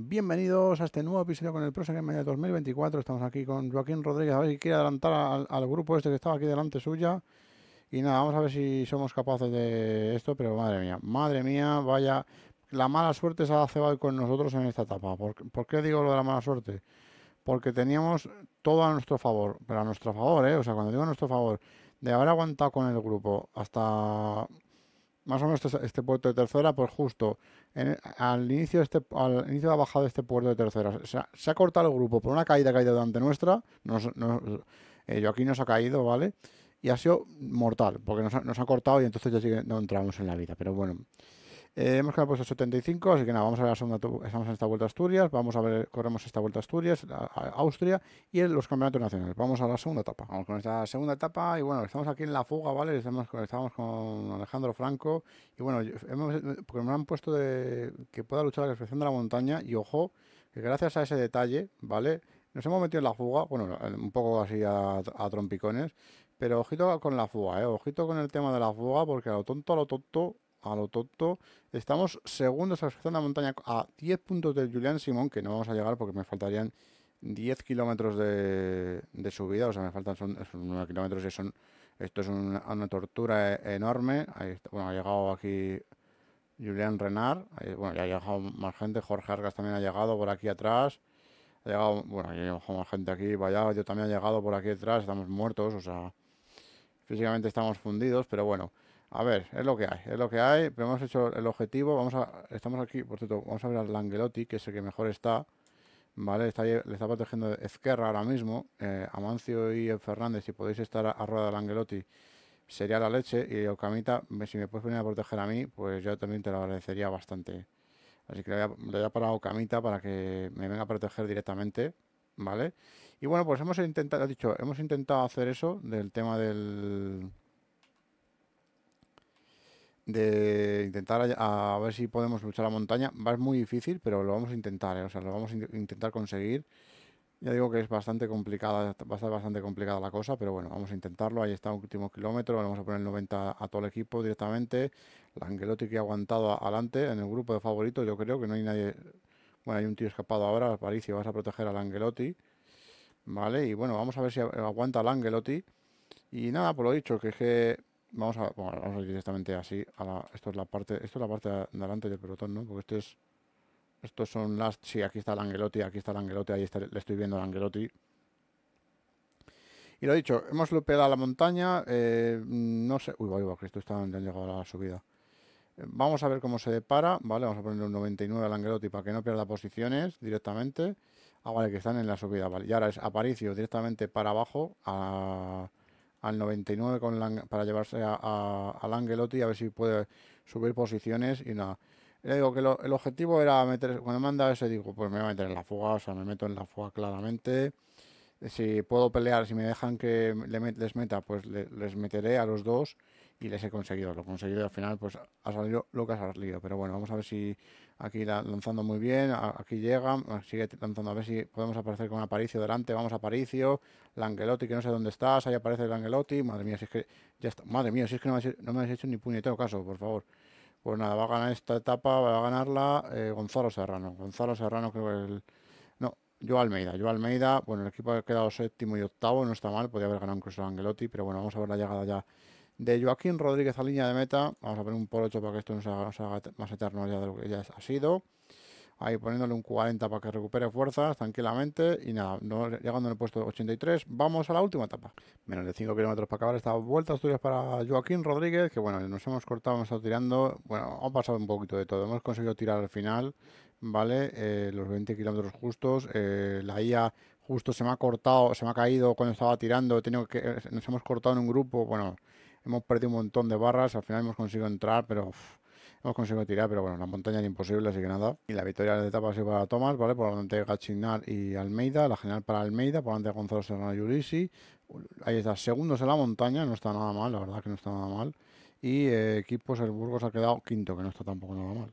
Bienvenidos a este nuevo episodio con el Game de 2024. Estamos aquí con Joaquín Rodríguez. A ver si quiere adelantar al, grupo este que estaba aquí delante suya. Y nada, vamos a ver si somos capaces de esto. Pero madre mía, madre mía, vaya. La mala suerte se ha cebado con nosotros en esta etapa. ¿Por, ¿Por, qué digo lo de la mala suerte? Porque teníamos todo a nuestro favor. Pero a nuestro favor, ¿eh? O sea, cuando digo a nuestro favor, de haber aguantado con el grupo hasta más o menos este, este puerto de tercera, pues justo e, al, inicio este, al inicio de la bajada de este puerto de tercera. se ha cortado el grupo por una caída que ha ido delante nuestra. Nos, nos, eh, Joaquín nos ha caído, ¿vale? Y ha sido mortal, porque nos ha, cortado y entonces ya no entramos en la vida. Pero bueno, eh, hemos quedado puesto 75, así que nada, vamos a ver la segunda, estamos en esta vuelta a Asturias, vamos a ver, corremos esta vuelta a Asturias, a, Austria y en los campeonatos nacionales. Vamos a la segunda etapa. Vamos con esta segunda etapa y bueno, estamos aquí en la fuga, ¿vale? Estamos, con Alejandro Franco y bueno, hemos, porque me han puesto de, que pueda luchar la expresión de la montaña y ojo, que gracias a ese detalle, ¿vale? Nos hemos metido en la fuga, bueno, un poco así a, a trompicones, pero ojito con la fuga, ¿eh? Ojito con el tema de la fuga porque a lo tonto, a lo tonto a lo tonto. Estamos segundos a la montaña a 10 puntos de Julián Simón, que no vamos a llegar porque me faltarían 10 kilómetros de, de, subida. O sea, me faltan son, 9 kilómetros y son... Esto es una, tortura e, enorme. bueno, ha llegado aquí Julián Renar. bueno, ya ha llegado más gente. Jorge Argas también ha llegado por aquí atrás. Ha llegado, bueno, ha llegado más gente aquí. Vaya, yo también he llegado por aquí atrás. Estamos muertos, o sea, físicamente estamos fundidos, pero bueno. A ver, es lo que hay, es lo que hay. Pero hemos hecho el objetivo. Vamos a, estamos aquí, por cierto, vamos a ver al Langelotti, que es el que mejor está. ¿Vale? Está, le está protegiendo Ezquerra ahora mismo. Eh, Amancio y Fernández, si podéis estar a, rueda del Langelotti, sería la leche. Y Ocamita, si me puedes venir a proteger a mí, pues yo también te lo agradecería bastante. Así que le voy a, parar a Ocamita para que me venga a proteger directamente. ¿Vale? Y bueno, pues hemos intentado, he dicho, hemos intentado hacer eso del tema del de intentar a, ver si podemos luchar a montaña. Va a ser muy difícil, pero lo vamos a intentar, eh, o sea, lo vamos a intentar conseguir. Ya digo que es bastante complicada, va a estar bastante complicada la cosa, pero bueno, vamos a intentarlo. Ahí está, el último kilómetro, vamos a poner 90 a todo el equipo directamente. La Angelotti que ha aguantado adelante en el grupo de favoritos, yo creo que no hay nadie... Bueno, hay un tío escapado ahora, paricio, vas a proteger al Angelotti. Vale, y bueno, vamos a ver si aguanta langelotti Angelotti. Y nada, por lo dicho, que, es que Vamos a, ir directamente así. esto es la parte esto es la parte delante del pelotón, ¿no? Porque esto es, estos son las... Sí, aquí está el Angelotti, aquí está el Angelotti, ahí le estoy viendo al Angelotti. Y lo he dicho, hemos lupeado a la montaña. Eh, no sé. Uy, va, va, esto está donde han llegado a la subida. Eh, vamos a ver cómo se depara. Vale, vamos a poner un 99 al Angelotti para que no pierda posiciones directamente. Ah, vale, que están en la subida. Vale, y ahora es Aparicio directamente para abajo. A, al 99 con para llevarse a, Angelotti a, a ver si puede subir posiciones y nada. Le digo que el objetivo era meter, cuando me han dado ese digo, pues me voy a meter en la fuga, o sea, me meto en la fuga claramente. Si puedo pelear, si me dejan que les meta, pues les meteré a los dos y les he conseguido. Lo he conseguido y al final, pues ha salido lo que ha salido. Pero bueno, vamos a ver si Aquí lanzando muy bien, aquí llega, sigue lanzando a ver si podemos aparecer con Aparicio delante, vamos a Aparicio, Langelotti que no sé dónde estás, ahí aparece Langelotti, madre mía, si es que ya está, madre mía, si es que no me has, hecho ni puñetero caso, por favor. Pues nada, va a ganar esta etapa, va a ganarla eh, Gonzalo Serrano, Gonzalo Serrano creo que el... No, yo Almeida, yo Almeida, bueno, el equipo ha quedado séptimo y octavo, no está mal, podría haber ganado incluso Langelotti, pero bueno, vamos a ver la llegada ya de Joaquín Rodríguez a línea de meta. Vamos a poner un por 8 para que esto no se, haga, más eterno ya de lo que ya ha sido. Ahí poniéndole un 40 para que recupere fuerzas tranquilamente. Y nada, llegando en el puesto 83, vamos a la última etapa. Menos de 5 kilómetros para acabar esta vuelta Asturias para Joaquín Rodríguez. Que bueno, nos hemos cortado, hemos estado tirando. Bueno, ha pasado un poquito de todo. Hemos conseguido tirar al final, ¿vale? Eh, los 20 kilómetros justos. Eh, la IA justo se me ha cortado, se me ha caído cuando estaba tirando. que, eh, nos hemos cortado en un grupo. Bueno, Hemos perdido un montón de barras, al final hemos conseguido entrar, pero hemos conseguido tirar, pero bueno, la montaña era imposible, así que nada. Y la victoria de la etapa ha sido para Tomás, ¿vale? Por delante Gachinar y Almeida, la general para Almeida, por delante Gonzalo Serrano y Ahí está, segundos en la montaña, no está nada mal, la verdad que no está nada mal. Y eh, equipos, el Burgos ha quedado quinto, que no está tampoco nada mal.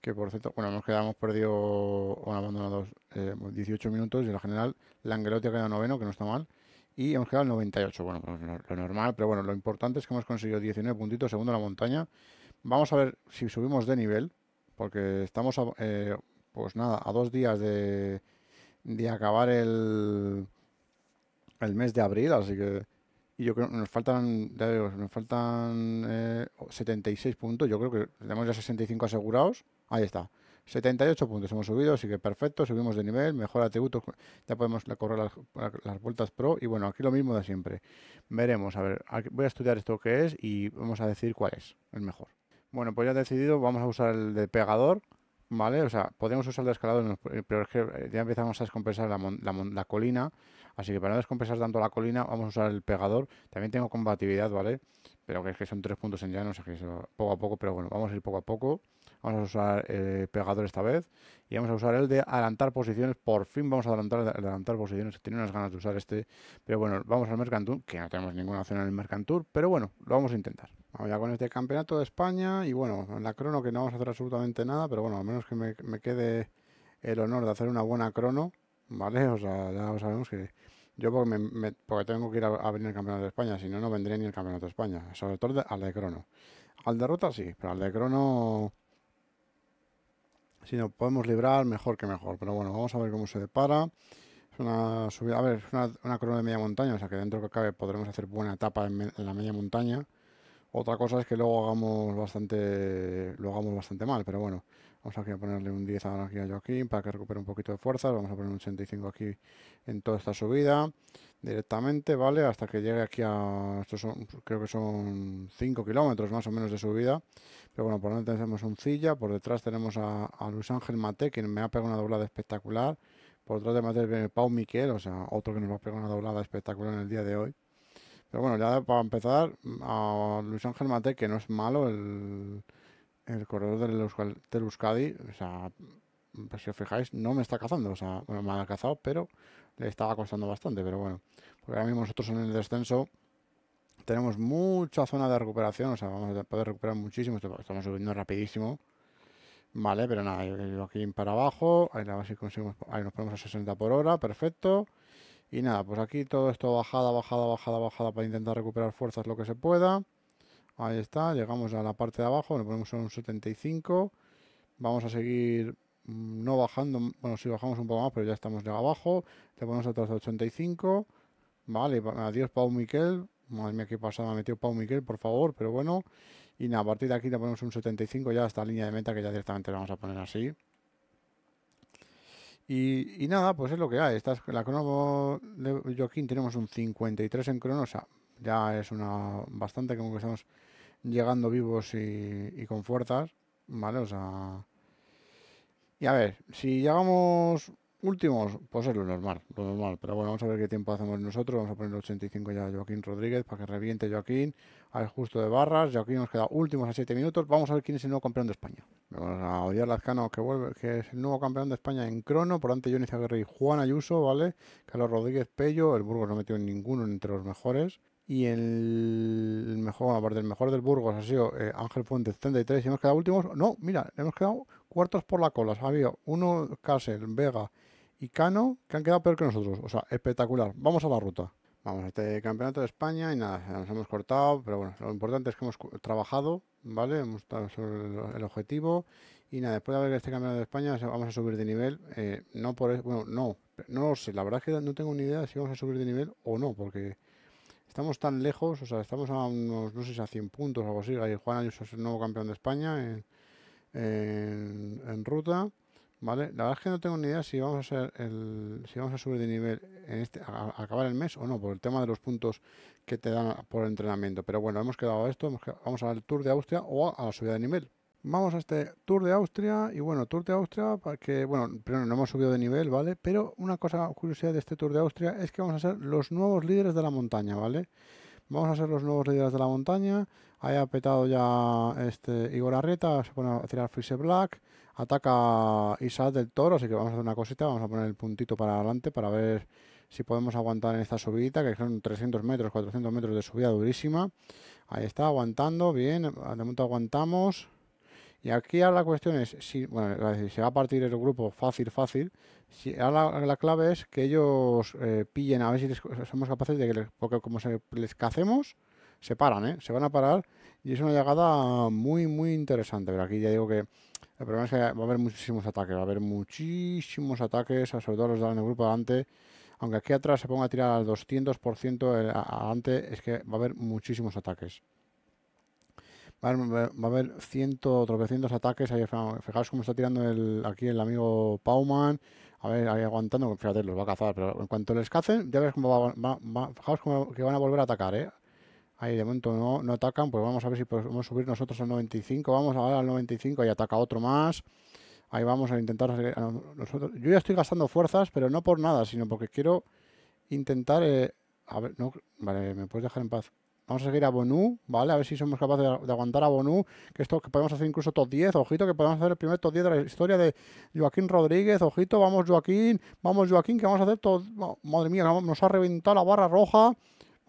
Que por cierto, bueno, nos quedamos perdido, o abandonados 18 eh, minutos y la general Langelotti ha quedado noveno, que no está mal y hemos quedado al 98. Bueno, pues lo normal, pero bueno, lo importante es que hemos conseguido 19 puntitos, segundo la montaña. Vamos a ver si subimos de nivel, porque estamos, a, eh, pues nada, a dos días de, de acabar el, el mes de abril, así que... Y yo creo que nos faltan, nos faltan eh, 76 puntos. Yo creo que tenemos ya 65 asegurados. Ahí está. 78 puntos hemos subido, así que perfecto, subimos de nivel, mejor atributo ya podemos correr las, vueltas pro y bueno, aquí lo mismo de siempre. Veremos, a ver, voy a estudiar esto que es y vamos a decir cuál es el mejor. Bueno, pues ya decidido, vamos a usar el de pegador, ¿vale? O sea, podemos usar el de escalador, eh, pero es que eh, ya empezamos a descompensar la, colina, así que para no descompensar tanto la colina vamos a usar el pegador. También tengo combatividad, ¿vale? Pero que es que son tres puntos en llano, o sea que poco a poco, pero bueno, vamos a ir poco a poco. Vamos a usar el pegador esta vez. Y vamos a usar el de adelantar posiciones. Por fin vamos a adelantar, adelantar posiciones. Tiene unas ganas de usar este. Pero bueno, vamos al Mercantur, que no tenemos ninguna opción en el Mercantur. Pero bueno, lo vamos a intentar. Vamos ya con este campeonato de España. Y bueno, en la crono que no vamos a hacer absolutamente nada. Pero bueno, al menos que me, quede el honor de hacer una buena crono. ¿Vale? O sea, ya sabemos que... Yo porque, tengo que ir a, venir el Campeonato de España, si no, no vendría ni el Campeonato de España, sobre todo al de Crono. Al de Ruta sí, pero al de Crono si no podemos librar, mejor que mejor. Pero bueno, vamos a ver cómo se depara. Es una subida, a ver, es una, corona de media montaña, o sea que dentro que cabe podremos hacer buena etapa en la media montaña. Otra cosa es que luego hagamos bastante, lo hagamos bastante mal, pero bueno. Vamos aquí a ponerle un 10 a Joaquín para que recupere un poquito de fuerza. Vamos a poner un 85 aquí en toda esta subida directamente, ¿vale? Hasta que llegue aquí a... Estos son, creo que son 5 kilómetros más o menos de subida. Pero bueno, por donde tenemos un Cilla, por detrás tenemos a, Luis Ángel Mate, quien me ha pegado una doblada espectacular. Por detrás de Mate viene Pau Miquel, o sea, otro que nos va a pegar una doblada espectacular en el día de hoy. Pero bueno, ya para empezar, mm, a Luis Ángel Mate, que no es malo el, corredor del, Euskadi, o sea, mm, pues si os fijáis, no me está cazando. O sea, me ha cazado, pero le estaba costando bastante. Pero bueno, porque ahora mismo nosotros en el descenso tenemos mucha zona de recuperación. O sea, vamos a poder recuperar muchísimo. Estamos subiendo rapidísimo. Vale, pero nada, yo, aquí para abajo. Ahí, la, conseguimos, ahí nos ponemos a 60 por hora, perfecto. Y nada, pues aquí todo esto bajada, bajada, bajada, bajada para intentar recuperar fuerzas lo que se pueda. Ahí está, llegamos a la parte de abajo, le ponemos un 75. Vamos a seguir mm, no bajando, bueno, si bajamos un poco más, pero ya estamos de abajo. Le ponemos atrás de 85. Vale, adiós Pau Miquel. Madre mía, qué pasada me metió Pau Miquel, por favor, pero bueno. Y nada, a partir de aquí le ponemos un 75 ya hasta la línea de meta que ya directamente vamos a poner así. Y, nada, pues es lo que hay. Esta la crono de Joaquín tenemos un 53 en cronosa. Ya es una bastante como que estamos llegando vivos y con fuerzas. ¿Vale? O sea... Y a ver, si llegamos últimos, pues es lo normal, lo normal. Pero bueno, vamos a ver qué tiempo hacemos nosotros. Vamos a poner 85 ya Joaquín Rodríguez para que reviente Joaquín. Al justo de barras. Joaquín nos queda últimos a 7 minutos. Vamos a ver quién es el nuevo campeón de España. Vamos a odiar Lazcano que vuelve, que es el nuevo campeón de España en crono. Por ante Johnny Zaguerre y Juan Ayuso, ¿vale? Carlos Rodríguez Pello. El Burgos no metió en ninguno entre los mejores. Y el mejor, aparte del mejor del Burgos ha sido eh, Ángel Fuentes 33 y hemos quedado últimos. No, mira, hemos quedado cuartos por la cola. Había uno, Casel, Vega, y Cano, que han quedado peor que nosotros. O sea, espectacular. Vamos a la ruta. Vamos a este campeonato de España y nada, nos hemos cortado, pero bueno, lo importante es que hemos trabajado, ¿vale? Hemos estado sobre el objetivo y nada, después de haber este campeonato de España vamos a subir de nivel. Eh, no por eso, bueno, no, no lo sé, la verdad es que no tengo ni idea si vamos a subir de nivel o no, porque estamos tan lejos, o sea, estamos a unos, no sé si a 100 puntos o algo así. Ahí Juan Ayuso es el nuevo campeón de España en, en ruta. ¿Vale? La verdad es que no tengo ni idea si vamos a el, si vamos a subir de nivel en este, a, acabar el mes o no, por el tema de los puntos que te dan por entrenamiento. Pero bueno, hemos quedado a esto, vamos a vamos al Tour de Austria o a, la subida de nivel. Vamos a este Tour de Austria y bueno, Tour de Austria, para que, bueno, primero no hemos subido de nivel, ¿vale? Pero una cosa, curiosidad de este Tour de Austria es que vamos a ser los nuevos líderes de la montaña, ¿vale? Vamos a ser los nuevos líderes de la montaña. Ahí ha petado ya este Igor Arreta, se pone a tirar Freezer Black. Ataca Isa del Toro, así que vamos a hacer una cosita, vamos a poner el puntito para adelante para ver si podemos aguantar en esta subida, que son 300 metros, 400 metros de subida durísima. Ahí está, aguantando, bien, de momento aguantamos. Y aquí ahora la cuestión es, si, bueno, se va a partir el grupo fácil, fácil. Si, ahora la, clave es que ellos eh, pillen, a ver si somos capaces de que, como se les cacemos, se paran, ¿eh? se van a parar y es una llegada muy, muy interesante. Pero aquí ya digo que el problema es que va a haber muchísimos ataques, va a haber muchísimos ataques, sobre todo los de en el grupo adelante. Aunque aquí atrás se ponga a tirar al 200% eh, adelante, es que va a haber muchísimos ataques. Va a haber, ciento, tropecientos ataques. fijaos cómo está tirando el, aquí el amigo Pauman. A ver, ahí aguantando. Fíjate, los va a cazar. Pero en cuanto les cacen, ya ves cómo fijaos cómo que van a volver a atacar, ¿eh? Ahí de momento no, no atacan, pues vamos a ver si podemos subir nosotros al 95. Vamos ahora al 95 y ataca otro más. Ahí vamos a intentar... nosotros. Yo ya estoy gastando fuerzas, pero no por nada, sino porque quiero intentar... Eh, a ver, no, vale, me puedes dejar en paz. Vamos a seguir a Bonu, ¿vale? A ver si somos capaces de, aguantar a Bonu. Que esto que podemos hacer incluso top 10. Ojito, que podemos hacer el primer top 10 de la historia de Joaquín Rodríguez. Ojito, vamos Joaquín. Vamos Joaquín, que vamos a hacer todo... madre mía, nos ha reventado la barra roja.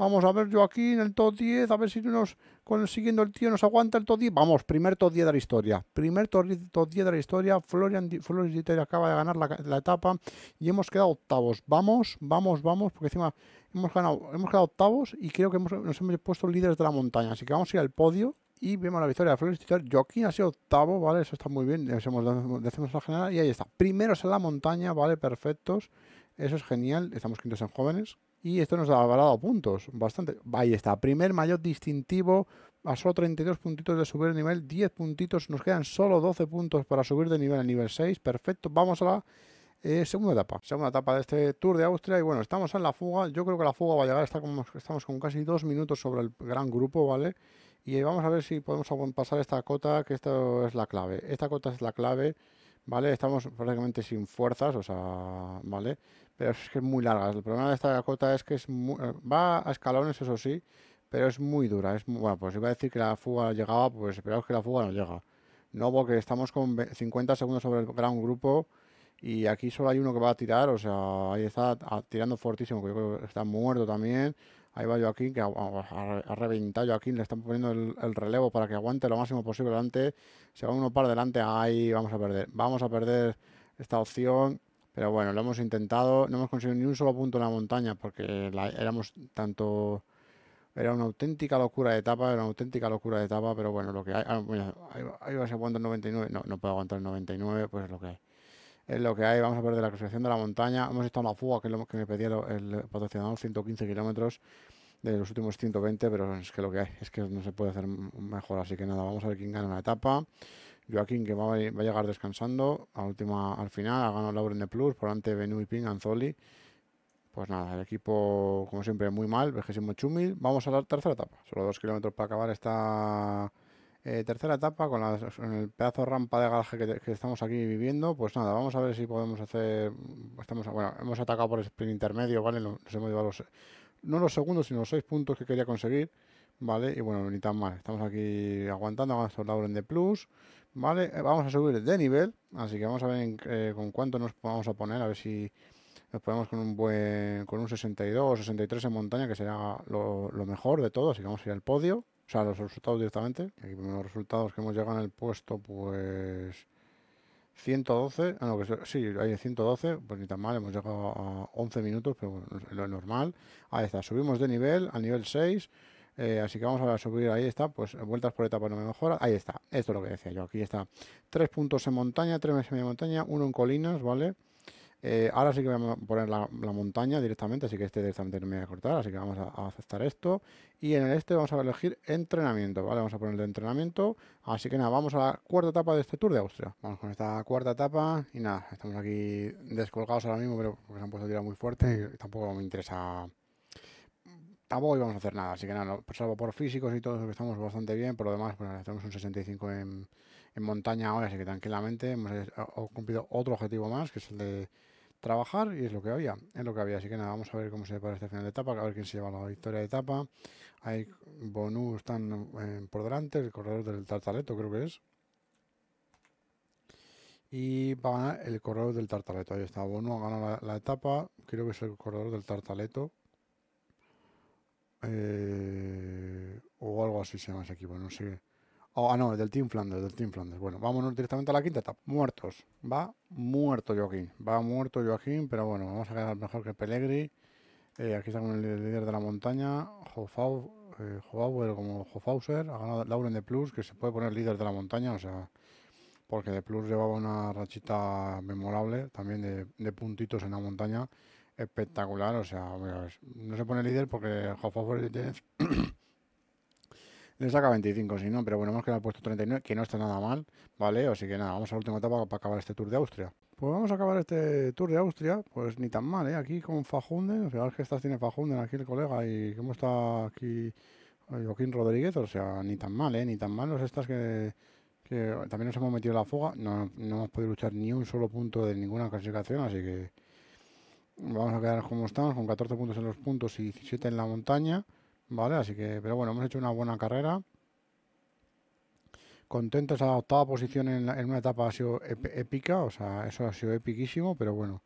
Vamos a ver Joaquín, en el top 10, a ver si nos consiguiendo el tío nos aguanta el top 10. Vamos, primer top 10 de la historia. Primer top 10 de la historia. Florian, Florian Dieter acaba de ganar la, etapa y hemos quedado octavos. Vamos, vamos, vamos, porque encima hemos ganado, hemos quedado octavos y creo que nos hemos puesto líderes de la montaña. Así que vamos a ir al podio y vemos la victoria de Florian, Dieter. Joaquín ha sido octavo, ¿vale? Eso está muy bien. Le hacemos la general y ahí está. Primeros en la montaña, ¿vale? Perfectos. Eso es genial. Estamos quintos en jóvenes, y esto nos ha avalado puntos, bastante. Ahí está, primer mayor distintivo, pasó 32 puntitos de subir de nivel, 10 puntitos, nos quedan solo 12 puntos para subir de nivel a nivel 6, perfecto, vamos a la eh, segunda etapa, segunda etapa de este Tour de Austria y bueno, estamos en la fuga, yo creo que la fuga va a llegar, estamos como, estamos con casi dos minutos sobre el gran grupo, ¿vale? Y vamos a ver si podemos pasar esta cota, que esta es la clave, esta cota es la clave, ¿vale? Estamos prácticamente sin fuerzas, o sea, ¿vale? Pero es que es muy larga. El problema de esta cota es que es eh, va a escalones, eso sí, pero es muy dura. Es pues iba a decir que la fuga llegaba, pues esperaos que la fuga no llega. No, porque estamos con 50 segundos sobre el gran grupo y aquí solo hay uno que va a tirar, o sea, ahí está ah, tirando fortísimo, que que está muerto también. Ahí va Joaquín, que ha, reventar reventado Joaquín, le están poniendo el, relevo para que aguante lo máximo posible delante. Se va uno para delante, ahí vamos a perder. Vamos a perder esta opción. Pero bueno, lo hemos intentado, no hemos conseguido ni un solo punto en la montaña porque éramos tanto... Era una auténtica locura de etapa, era una auténtica locura de etapa, pero bueno, lo que hay... Ah, ahí va, a el 99, no, no puedo aguantar el 99, pues es lo que hay es lo que hay. Vamos a ver de la clasificación de la montaña. Hemos estado en la fuga, que es lo que me pedía el, patrocinador, 115 kilómetros de los últimos 120, pero es que lo que hay, es que no se puede hacer mejor. Así que nada, vamos a ver quién gana la etapa. Joaquín, que va a, llegar descansando a última, al final, ha ganado Lauren de Plus, por ante y Ping, Anzoli. Pues nada, el equipo, como siempre, muy mal, vejésimo Chumil. Vamos a la tercera etapa, solo dos kilómetros para acabar esta eh, tercera etapa con, el pedazo de rampa de garaje que, estamos aquí viviendo. Pues nada, vamos a ver si podemos hacer. Estamos, bueno, hemos atacado por el sprint intermedio, ¿vale? Nos hemos llevado no los segundos, sino los seis puntos que quería conseguir, ¿vale? Y bueno, ni tan mal. Estamos aquí aguantando, vamos a de Plus, ¿vale? Eh, vamos a subir de nivel, así que vamos a ver eh, con cuánto nos vamos a poner, a ver si nos ponemos con un buen con un 62 63 en montaña, que será lo, lo mejor de todo, así que vamos a ir al podio. O sea, los resultados directamente. Aquí los resultados que hemos llegado en el puesto, pues 112. Ah, no, que sí, hay 112, pues ni tan mal, hemos llegado a 11 minutos, pero bueno, lo normal. Ahí está, subimos de nivel al nivel 6. Eh, así que vamos a subir, ahí está, pues vueltas por etapa no me mejora, ahí está, esto es lo que decía yo, aquí está, tres puntos en montaña, tres meses en montaña, uno en colinas, ¿vale? Eh, ahora sí que vamos a poner la, montaña directamente, así que este directamente no me voy a cortar, así que vamos a, aceptar esto. Y en el este vamos a elegir entrenamiento, ¿vale? Vamos a ponerle entrenamiento. Así que nada, vamos a la cuarta etapa de este Tour de Austria. Vamos con esta cuarta etapa y nada, estamos aquí descolgados ahora mismo, pero porque se han puesto a tirar muy fuerte y tampoco me interesa... Tampoco íbamos a hacer nada, así que nada, salvo por físicos y todo estamos bastante bien, por lo demás, pues tenemos un 65 en, en montaña ahora, así que tranquilamente hemos eh, cumplido otro objetivo más, que es el de trabajar y es lo que había, es lo que había. Así que nada, vamos a ver cómo se para esta final de etapa, a ver quién se lleva la victoria de etapa. Hay bonus están eh, por delante, el corredor del Tartaleto creo que es. Y va ganar el corredor del Tartaleto. Ahí está, Bonu ha ganado la, etapa, creo que es el corredor del Tartaleto. Eh, o algo así se llama ese equipo, no sé. Oh, ah, no, del Team Flanders, del Team Flanders. Bueno, vámonos directamente a la quinta etapa. Muertos. Va muerto Joaquín. Va muerto Joaquín, pero bueno, vamos a quedar mejor que Pellegrini. Eh, aquí está con el líder de la montaña, Hofau, eh, como Hofauser. Ha ganado Lauren de Plus, que se puede poner líder de la montaña, o sea, porque de Plus llevaba una rachita memorable también de, puntitos en la montaña espectacular. O sea, no se pone líder porque Hofauer tiene le saca 25, si no, pero bueno, hemos quedado puesto 39, que no está nada mal, ¿vale? Así que nada, vamos a la última etapa para acabar este Tour de Austria. Pues vamos a acabar este Tour de Austria, pues ni tan mal, ¿eh? Aquí con Fajunden, o sea, que estas tiene Fajunden aquí el colega y cómo está aquí Joaquín Rodríguez, o sea, ni tan mal, ¿eh? Ni tan mal los estas que, también nos hemos metido en la fuga, no, no hemos podido luchar ni un solo punto de ninguna clasificación, así que vamos a quedar como estamos, con 14 puntos en los puntos y 17 en la montaña. ¿vale? Así que, pero bueno, hemos hecho una buena carrera. Contentos a la octava posición en, una etapa ha sido épica, o sea, eso ha sido epiquísimo, pero bueno,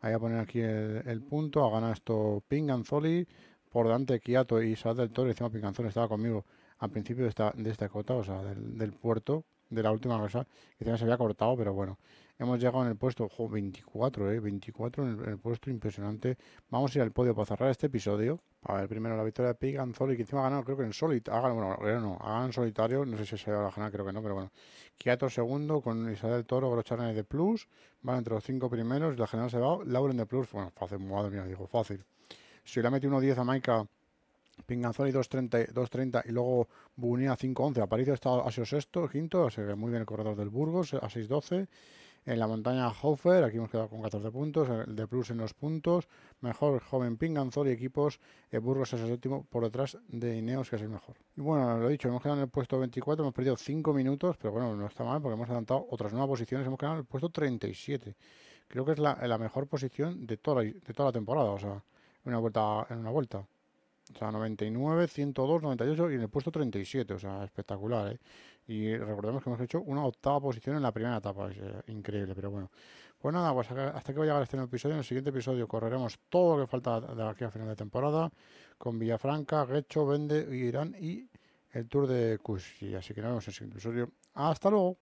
ahí a poner aquí el, punto, ha ganado esto Pinganzoli, por Dante, Kiato y Sal del Toro, encima Pinganzoli estaba conmigo al principio de esta, de cota, o sea, del, puerto, de la última cosa, que se había cortado, pero bueno, Hemos llegado en el puesto 24, eh, 24 en el, puesto impresionante. Vamos a ir al podio para cerrar este episodio. A ver, primero la victoria de Pigan que encima ha ganado, creo que en solitario. bueno, no, ha solitario. No sé si se va a la general, creo que no, pero bueno. Kiato segundo con Isabel Toro, Grocharne de Plus. Van entre los cinco primeros. La general se va, Lauren de Plus. Bueno, fácil, madre mía, digo, fácil. Si le ha metido 10 a Maika. Pinganzoli 2.30, 2.30 y luego Bunia 5.11. Aparicio ha, estado, ha sido sexto, quinto, se ve muy bien el corredor del Burgos, a 6.12. En la montaña Hofer, aquí hemos quedado con 14 puntos, el de Plus en los puntos, mejor joven Pinganzor y equipos, eh, Burgos es el último por detrás de Ineos, que es el mejor. Y bueno, lo he dicho, hemos quedado en el puesto 24, hemos perdido 5 minutos, pero bueno, no está mal porque hemos adelantado otras nuevas posiciones, hemos quedado en el puesto 37. Creo que es la, mejor posición de toda, la, de toda la temporada, o sea, una vuelta. En una vuelta. O sea, 99, 102, 98 y en el puesto 37. O sea, espectacular, ¿eh? Y recordemos que hemos hecho una octava posición en la primera etapa. Es eh, increíble, pero bueno. Pues nada, pues hasta que vaya a llegar este nuevo episodio. En el siguiente episodio correremos todo lo que falta de aquí a final de temporada con Villafranca, Guecho, Vende, Irán y el Tour de Y Así que nos vemos en el siguiente episodio. ¡Hasta luego!